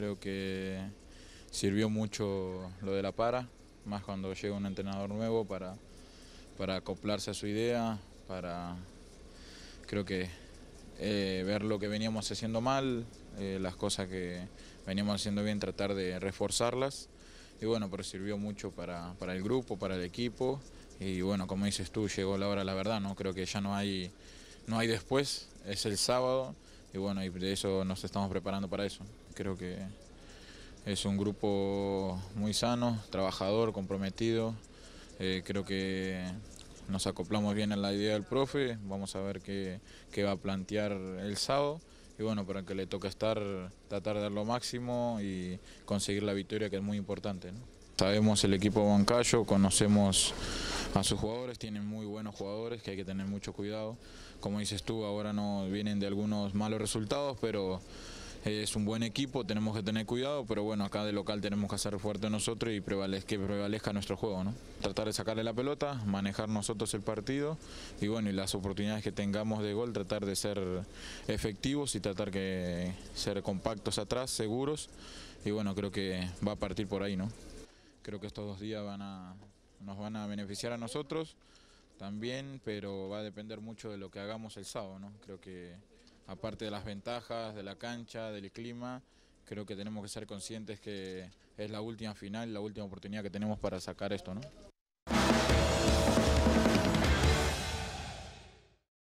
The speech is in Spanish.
Creo que sirvió mucho lo de la para, más cuando llega un entrenador nuevo para, acoplarse a su idea, para creo que eh, ver lo que veníamos haciendo mal, eh, las cosas que veníamos haciendo bien, tratar de reforzarlas. Y bueno, pero sirvió mucho para, para el grupo, para el equipo. Y bueno, como dices tú, llegó la hora, la verdad, ¿no? Creo que ya no hay, no hay después, es el sábado y bueno, y de eso nos estamos preparando para eso. Creo que es un grupo muy sano, trabajador, comprometido. Eh, creo que nos acoplamos bien a la idea del profe, vamos a ver qué, qué, va a plantear el sábado. Y bueno, para que le toque estar, tratar de dar lo máximo y conseguir la victoria que es muy importante. Sabemos el equipo Bancayo, conocemos a sus jugadores, tienen muy buenos jugadores que hay que tener mucho cuidado. Como dices tú, ahora no vienen de algunos malos resultados, pero es un buen equipo, tenemos que tener cuidado, pero bueno, acá de local tenemos que hacer fuerte nosotros y que prevalezca nuestro juego, ¿no? Tratar de sacarle la pelota, manejar nosotros el partido y bueno, y las oportunidades que tengamos de gol, tratar de ser efectivos y tratar de ser compactos atrás, seguros y bueno, creo que va a partir por ahí, ¿no? Creo que estos dos días van a, nos van a beneficiar a nosotros también, pero va a depender mucho de lo que hagamos el sábado. ¿no? Creo que aparte de las ventajas de la cancha, del clima, creo que tenemos que ser conscientes que es la última final, la última oportunidad que tenemos para sacar esto. ¿no?